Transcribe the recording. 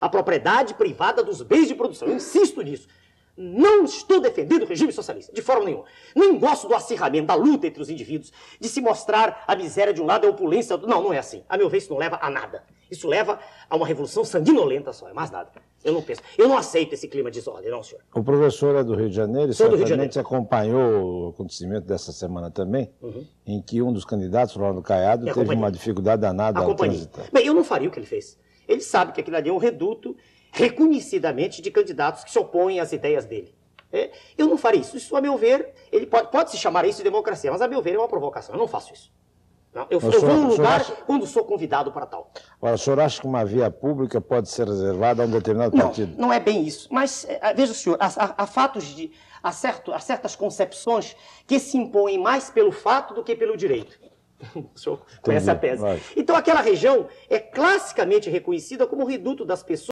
a propriedade privada dos bens de produção. Eu insisto nisso. Não estou defendendo o regime socialista, de forma nenhuma. Nem gosto do acirramento, da luta entre os indivíduos, de se mostrar a miséria de um lado e a opulência do outro. Não, não é assim. A meu ver, isso não leva a nada. Isso leva a uma revolução sanguinolenta só, é mais nada. Eu não penso. Eu não aceito esse clima de desordem, não, senhor. O professor é do Rio de Janeiro e Sou certamente Janeiro. acompanhou o acontecimento dessa semana também, uhum. em que um dos candidatos, Ronaldo Caiado, Me teve uma dificuldade danada ao trânsito. Bem, eu não faria o que ele fez. Ele sabe que aquilo ali é um reduto reconhecidamente de candidatos que se opõem às ideias dele. É, eu não faria isso. Isso, a meu ver, ele pode, pode se chamar isso de democracia, mas a meu ver é uma provocação. Eu não faço isso. Eu, eu senhor, vou a um lugar acha... quando sou convidado para tal. Agora, o senhor acha que uma via pública pode ser reservada a um determinado não, partido? Não não é bem isso. Mas, eh, eh, veja o senhor, há, há fatos de. Há, certo, há certas concepções que se impõem mais pelo fato do que pelo direito. O senhor Entendi, conhece a tese. Vai. Então, aquela região é classicamente reconhecida como reduto das pessoas.